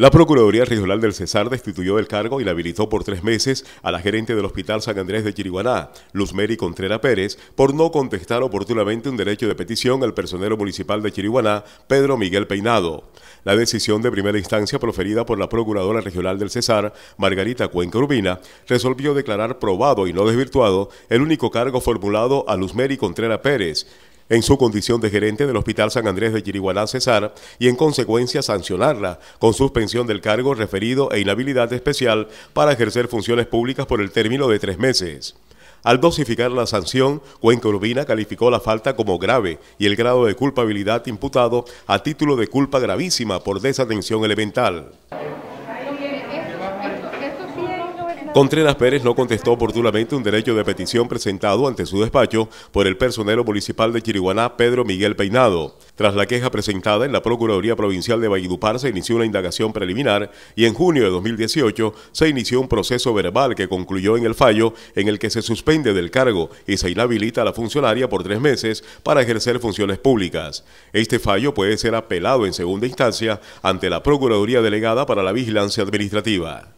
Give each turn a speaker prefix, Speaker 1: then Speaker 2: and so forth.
Speaker 1: La Procuraduría Regional del Cesar destituyó del cargo y la habilitó por tres meses a la gerente del Hospital San Andrés de Chiriguaná, Luzmeri Contrera Pérez, por no contestar oportunamente un derecho de petición al personero municipal de Chiriguaná, Pedro Miguel Peinado. La decisión de primera instancia proferida por la Procuradora Regional del Cesar, Margarita Cuenca Urbina, resolvió declarar probado y no desvirtuado el único cargo formulado a Luzmeri Contrera Pérez, en su condición de gerente del Hospital San Andrés de Chiriguaná Cesar y en consecuencia sancionarla con suspensión del cargo referido e inhabilidad especial para ejercer funciones públicas por el término de tres meses. Al dosificar la sanción, Cuenca Urbina calificó la falta como grave y el grado de culpabilidad imputado a título de culpa gravísima por desatención elemental. Contreras Pérez no contestó oportunamente un derecho de petición presentado ante su despacho por el personero municipal de Chiriguaná, Pedro Miguel Peinado. Tras la queja presentada en la Procuraduría Provincial de Valledupar, se inició una indagación preliminar y en junio de 2018 se inició un proceso verbal que concluyó en el fallo en el que se suspende del cargo y se inhabilita a la funcionaria por tres meses para ejercer funciones públicas. Este fallo puede ser apelado en segunda instancia ante la Procuraduría Delegada para la Vigilancia Administrativa.